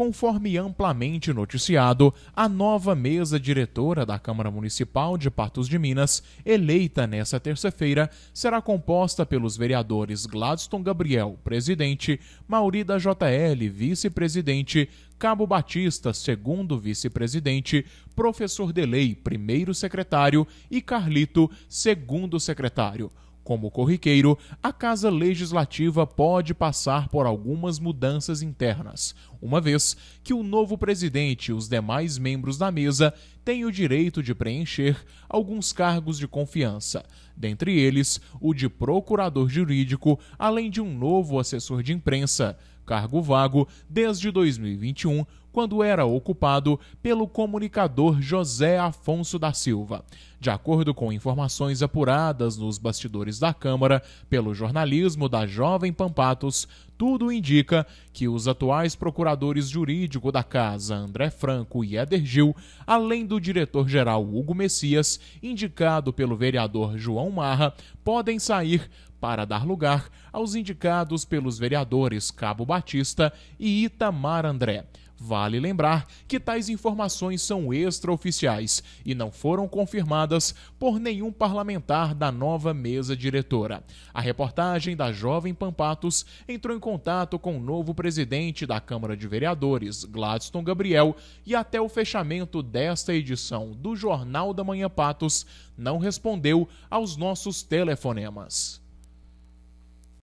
conforme amplamente noticiado, a nova mesa diretora da Câmara Municipal de Patos de Minas, eleita nesta terça-feira, será composta pelos vereadores Gladstone Gabriel, presidente, Maurida JL, vice-presidente, Cabo Batista, segundo vice-presidente, Professor Delei, primeiro secretário e Carlito, segundo secretário. Como corriqueiro, a Casa Legislativa pode passar por algumas mudanças internas, uma vez que o novo presidente e os demais membros da mesa têm o direito de preencher alguns cargos de confiança, dentre eles o de procurador jurídico, além de um novo assessor de imprensa, cargo vago desde 2021, quando era ocupado pelo comunicador José Afonso da Silva. De acordo com informações apuradas nos bastidores da Câmara pelo jornalismo da Jovem Pampatos, tudo indica que os atuais procuradores jurídico da Casa, André Franco e Eder Gil, além do diretor-geral Hugo Messias, indicado pelo vereador João Marra, podem sair para dar lugar aos indicados pelos vereadores Cabo Batista e Itamar André. Vale lembrar que tais informações são extraoficiais e não foram confirmadas por nenhum parlamentar da nova mesa diretora. A reportagem da jovem Pampatos entrou em contato com o novo presidente da Câmara de Vereadores, Gladstone Gabriel, e até o fechamento desta edição do Jornal da Manhã Patos não respondeu aos nossos telefonemas.